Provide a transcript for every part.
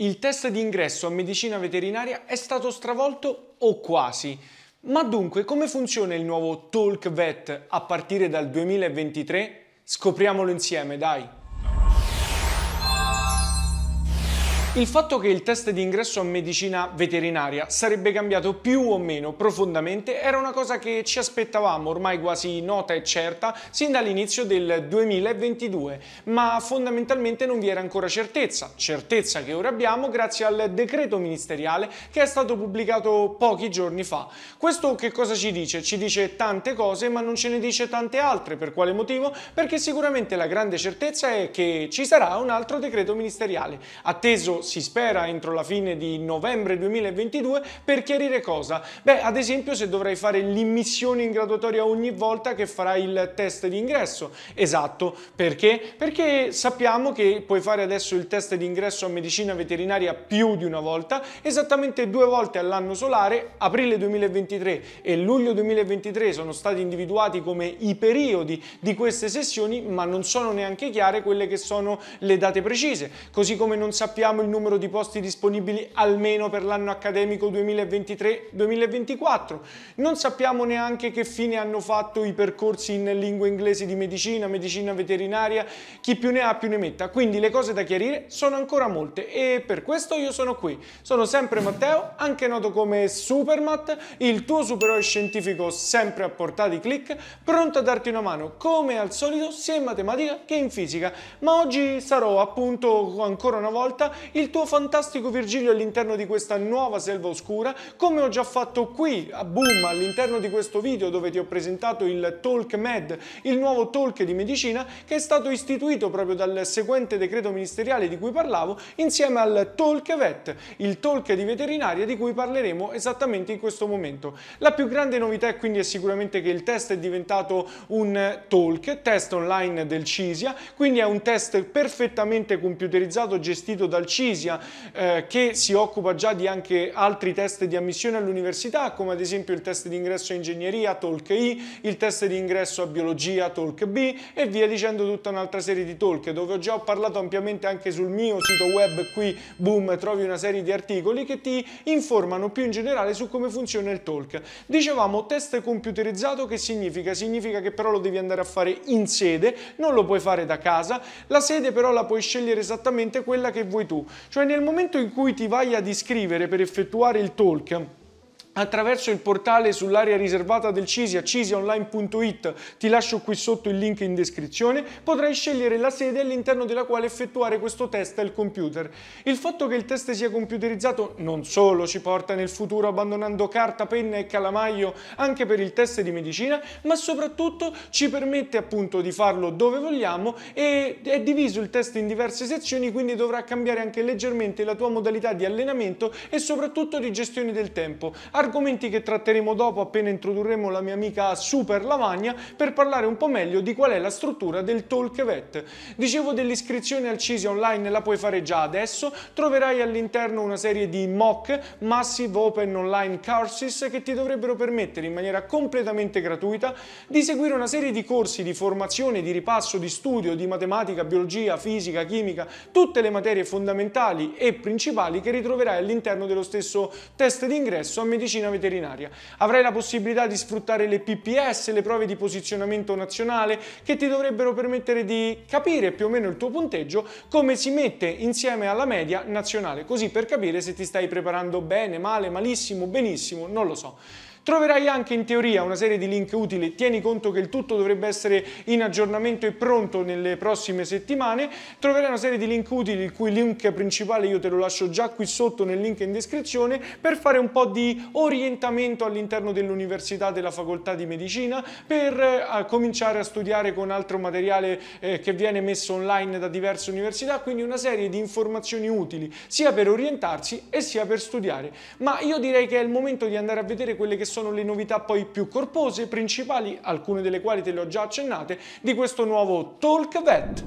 Il test di ingresso a medicina veterinaria è stato stravolto o quasi. Ma dunque, come funziona il nuovo Talk Vet a partire dal 2023? Scopriamolo insieme, dai! Il fatto che il test di ingresso a medicina veterinaria sarebbe cambiato più o meno profondamente era una cosa che ci aspettavamo ormai quasi nota e certa sin dall'inizio del 2022, ma fondamentalmente non vi era ancora certezza, certezza che ora abbiamo grazie al decreto ministeriale che è stato pubblicato pochi giorni fa. Questo che cosa ci dice? Ci dice tante cose ma non ce ne dice tante altre, per quale motivo? Perché sicuramente la grande certezza è che ci sarà un altro decreto ministeriale, atteso si spera entro la fine di novembre 2022 per chiarire cosa? Beh, ad esempio se dovrai fare l'immissione in graduatoria ogni volta che farai il test di ingresso. Esatto, perché? Perché sappiamo che puoi fare adesso il test di ingresso a medicina veterinaria più di una volta, esattamente due volte all'anno solare, aprile 2023 e luglio 2023 sono stati individuati come i periodi di queste sessioni, ma non sono neanche chiare quelle che sono le date precise, così come non sappiamo il il numero di posti disponibili almeno per l'anno accademico 2023-2024. Non sappiamo neanche che fine hanno fatto i percorsi in lingua inglese di medicina, medicina veterinaria, chi più ne ha più ne metta. Quindi le cose da chiarire sono ancora molte e per questo io sono qui. Sono sempre Matteo, anche noto come Supermat, il tuo supereroe scientifico sempre a portata di click, pronto a darti una mano come al solito sia in matematica che in fisica. Ma oggi sarò appunto ancora una volta il tuo fantastico Virgilio all'interno di questa nuova selva oscura, come ho già fatto qui a Boom all'interno di questo video dove ti ho presentato il Talk Med, il nuovo talk di medicina che è stato istituito proprio dal seguente decreto ministeriale di cui parlavo insieme al Talk Vet, il talk di veterinaria di cui parleremo esattamente in questo momento. La più grande novità quindi è sicuramente che il test è diventato un talk, test online del CISIA, quindi è un test perfettamente computerizzato gestito dal CISIA Cisia, eh, che si occupa già di anche altri test di ammissione all'università, come ad esempio il test di ingresso a ingegneria, Talk I, il test di ingresso a biologia, Talk B e via dicendo tutta un'altra serie di talk, dove ho già parlato ampiamente anche sul mio sito web, qui, boom, trovi una serie di articoli che ti informano più in generale su come funziona il talk. Dicevamo test computerizzato che significa? Significa che però lo devi andare a fare in sede, non lo puoi fare da casa, la sede però la puoi scegliere esattamente quella che vuoi tu. Cioè nel momento in cui ti vai ad iscrivere per effettuare il talk, attraverso il portale sull'area riservata del Cisia, cisiaonline.it, ti lascio qui sotto il link in descrizione, potrai scegliere la sede all'interno della quale effettuare questo test al computer. Il fatto che il test sia computerizzato non solo ci porta nel futuro abbandonando carta, penna e calamaio anche per il test di medicina, ma soprattutto ci permette appunto di farlo dove vogliamo e è diviso il test in diverse sezioni, quindi dovrà cambiare anche leggermente la tua modalità di allenamento e soprattutto di gestione del tempo. Ar argomenti che tratteremo dopo appena introdurremo la mia amica Super Lavagna per parlare un po' meglio di qual è la struttura del Talk Vet. Dicevo dell'iscrizione al CISI online la puoi fare già adesso, troverai all'interno una serie di mock, Massive Open Online Courses che ti dovrebbero permettere in maniera completamente gratuita di seguire una serie di corsi di formazione, di ripasso, di studio, di matematica, biologia, fisica, chimica, tutte le materie fondamentali e principali che ritroverai all'interno dello stesso test d'ingresso a medicina medicina veterinaria. Avrai la possibilità di sfruttare le PPS, le prove di posizionamento nazionale, che ti dovrebbero permettere di capire più o meno il tuo punteggio, come si mette insieme alla media nazionale, così per capire se ti stai preparando bene, male, malissimo, benissimo, non lo so. Troverai anche in teoria una serie di link utili, tieni conto che il tutto dovrebbe essere in aggiornamento e pronto nelle prossime settimane, troverai una serie di link utili il cui link principale io te lo lascio già qui sotto nel link in descrizione per fare un po' di orientamento all'interno dell'università della facoltà di medicina per eh, cominciare a studiare con altro materiale eh, che viene messo online da diverse università, quindi una serie di informazioni utili sia per orientarsi e sia per studiare. Ma io direi che è il momento di andare a vedere quelle che sono sono le novità poi più corpose e principali, alcune delle quali te le ho già accennate, di questo nuovo Talk Vet.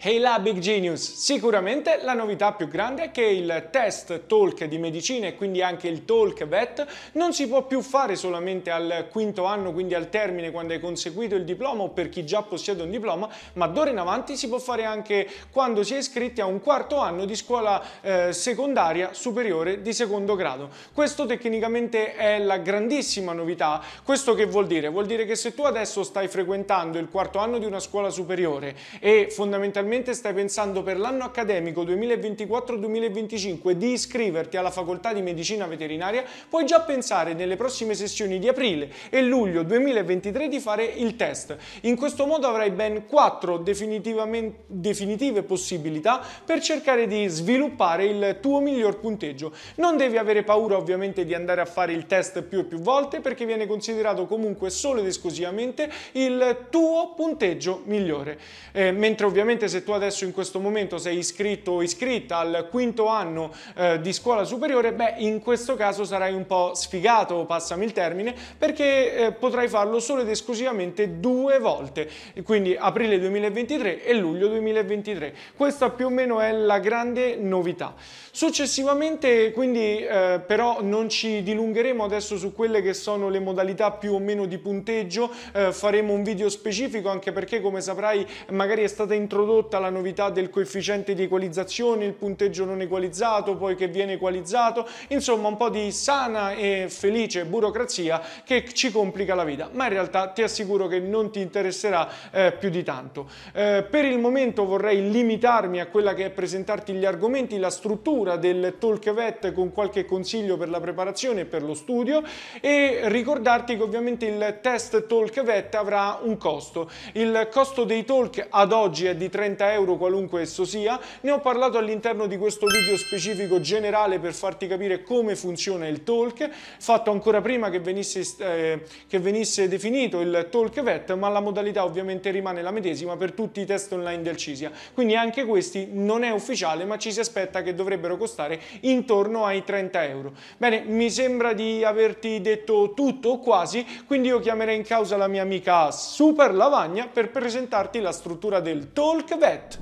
Hey là Big Genius! Sicuramente la novità più grande è che il test talk di medicina e quindi anche il talk vet non si può più fare solamente al quinto anno, quindi al termine quando hai conseguito il diploma o per chi già possiede un diploma, ma d'ora in avanti si può fare anche quando si è iscritti a un quarto anno di scuola eh, secondaria superiore di secondo grado. Questo tecnicamente è la grandissima novità. Questo che vuol dire? Vuol dire che se tu adesso stai frequentando il quarto anno di una scuola superiore e fondamentalmente probabilmente stai pensando per l'anno accademico 2024-2025 di iscriverti alla facoltà di medicina veterinaria, puoi già pensare nelle prossime sessioni di aprile e luglio 2023 di fare il test. In questo modo avrai ben quattro definitive possibilità per cercare di sviluppare il tuo miglior punteggio. Non devi avere paura ovviamente di andare a fare il test più e più volte perché viene considerato comunque solo ed esclusivamente il tuo punteggio migliore. Eh, mentre ovviamente se se tu adesso in questo momento sei iscritto o iscritta al quinto anno eh, di scuola superiore, beh in questo caso sarai un po' sfigato, passami il termine, perché eh, potrai farlo solo ed esclusivamente due volte, quindi aprile 2023 e luglio 2023. Questa più o meno è la grande novità. Successivamente quindi eh, però non ci dilungheremo adesso su quelle che sono le modalità più o meno di punteggio, eh, faremo un video specifico anche perché come saprai magari è stata introdotta introdotta la novità del coefficiente di equalizzazione, il punteggio non equalizzato, poi che viene equalizzato, insomma un po' di sana e felice burocrazia che ci complica la vita, ma in realtà ti assicuro che non ti interesserà eh, più di tanto. Eh, per il momento vorrei limitarmi a quella che è presentarti gli argomenti, la struttura del talk vet con qualche consiglio per la preparazione e per lo studio e ricordarti che ovviamente il test talk vet avrà un costo. Il costo dei talk ad oggi è di 30 30 euro qualunque esso sia, ne ho parlato all'interno di questo video specifico generale per farti capire come funziona il talk, fatto ancora prima che venisse, eh, che venisse definito il talk VET, ma la modalità ovviamente rimane la medesima per tutti i test online del CISIA. Quindi anche questi non è ufficiale, ma ci si aspetta che dovrebbero costare intorno ai 30 euro. Bene, mi sembra di averti detto tutto o quasi, quindi io chiamerei in causa la mia amica Super Lavagna per presentarti la struttura del talk VET that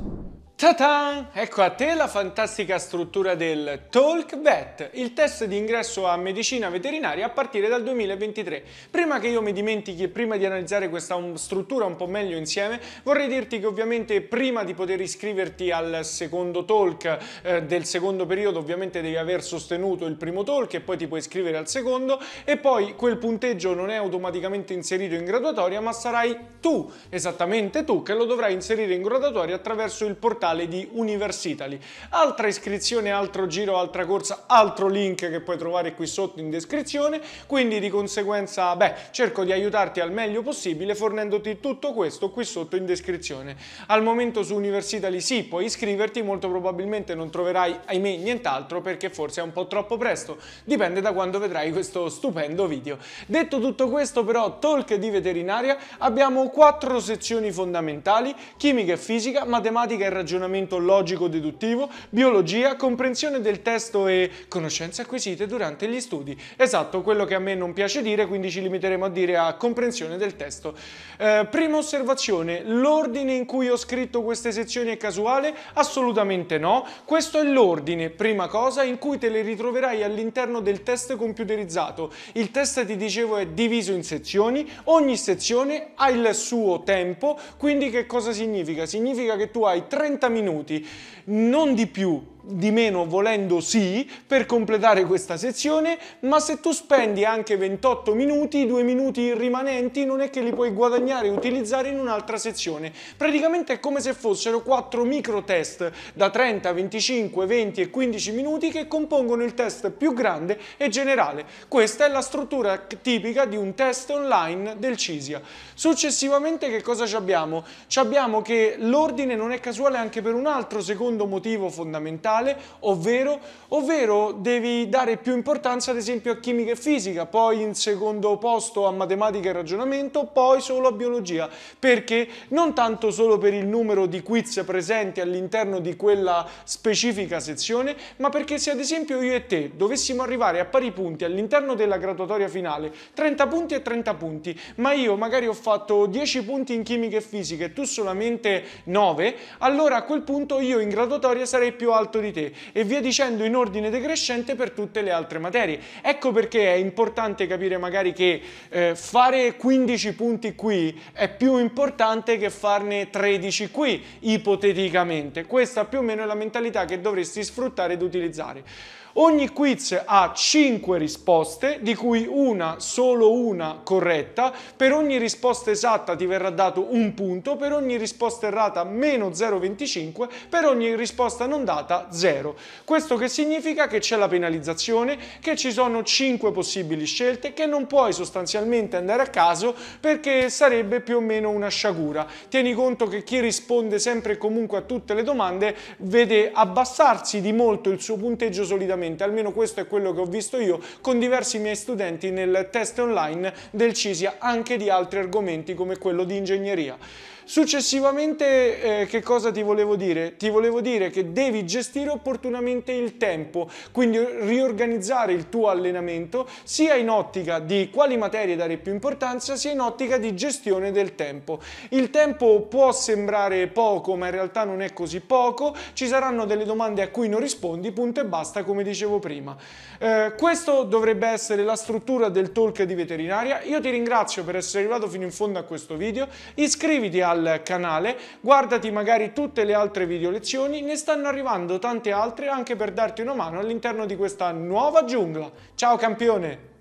Ta-tan! Ecco a te la fantastica struttura del TalkVet, il test di ingresso a medicina veterinaria a partire dal 2023. Prima che io mi dimentichi e prima di analizzare questa struttura un po' meglio insieme, vorrei dirti che ovviamente prima di poter iscriverti al secondo talk eh, del secondo periodo, ovviamente devi aver sostenuto il primo talk e poi ti puoi iscrivere al secondo e poi quel punteggio non è automaticamente inserito in graduatoria, ma sarai tu, esattamente tu, che lo dovrai inserire in graduatoria attraverso il portale portale di Universitali. Altra iscrizione, altro giro, altra corsa, altro link che puoi trovare qui sotto in descrizione, quindi di conseguenza, beh, cerco di aiutarti al meglio possibile fornendoti tutto questo qui sotto in descrizione. Al momento su Universitali sì, puoi iscriverti, molto probabilmente non troverai, ahimè, nient'altro perché forse è un po' troppo presto, dipende da quando vedrai questo stupendo video. Detto tutto questo però, talk di veterinaria, abbiamo quattro sezioni fondamentali, chimica e fisica, matematica e ragionamento, ragionamento logico-deduttivo, biologia, comprensione del testo e conoscenze acquisite durante gli studi. Esatto, quello che a me non piace dire, quindi ci limiteremo a dire a comprensione del testo. Eh, prima osservazione, l'ordine in cui ho scritto queste sezioni è casuale? Assolutamente no. Questo è l'ordine, prima cosa, in cui te le ritroverai all'interno del test computerizzato. Il test, ti dicevo, è diviso in sezioni, ogni sezione ha il suo tempo, quindi che cosa significa? Significa che tu hai 30 30 minuti, non di più di meno volendo sì per completare questa sezione, ma se tu spendi anche 28 minuti, i due minuti rimanenti non è che li puoi guadagnare e utilizzare in un'altra sezione. Praticamente è come se fossero 4 micro test da 30, 25, 20 e 15 minuti che compongono il test più grande e generale. Questa è la struttura tipica di un test online del CISIA. Successivamente che cosa ci abbiamo? Ci Abbiamo che l'ordine non è casuale anche per un altro secondo motivo fondamentale generale, ovvero, ovvero devi dare più importanza ad esempio a chimica e fisica, poi in secondo posto a matematica e ragionamento, poi solo a biologia, perché non tanto solo per il numero di quiz presenti all'interno di quella specifica sezione, ma perché se ad esempio io e te dovessimo arrivare a pari punti all'interno della graduatoria finale, 30 punti e 30 punti, ma io magari ho fatto 10 punti in chimica e fisica e tu solamente 9, allora a quel punto io in graduatoria sarei più alto di di te e via dicendo in ordine decrescente per tutte le altre materie. Ecco perché è importante capire magari che eh, fare 15 punti qui è più importante che farne 13 qui, ipoteticamente. Questa più o meno è la mentalità che dovresti sfruttare ed utilizzare. Ogni quiz ha 5 risposte, di cui una, solo una corretta. Per ogni risposta esatta ti verrà dato un punto, per ogni risposta errata meno 0,25, per ogni risposta non data 0. Questo che significa che c'è la penalizzazione, che ci sono 5 possibili scelte, che non puoi sostanzialmente andare a caso perché sarebbe più o meno una sciagura. Tieni conto che chi risponde sempre e comunque a tutte le domande vede abbassarsi di molto il suo punteggio solidamente recentemente, almeno questo è quello che ho visto io, con diversi miei studenti nel test online del CISIA, anche di altri argomenti come quello di ingegneria. Successivamente eh, che cosa ti volevo dire? Ti volevo dire che devi gestire opportunamente il tempo, quindi riorganizzare il tuo allenamento sia in ottica di quali materie dare più importanza, sia in ottica di gestione del tempo. Il tempo può sembrare poco, ma in realtà non è così poco, ci saranno delle domande a cui non rispondi, punto e basta, come dicevo prima. Eh, questo dovrebbe essere la struttura del talk di veterinaria. Io ti ringrazio per essere arrivato fino in fondo a questo video. Iscriviti al al canale, guardati magari tutte le altre video lezioni, ne stanno arrivando tante altre anche per darti una mano all'interno di questa nuova giungla. Ciao campione!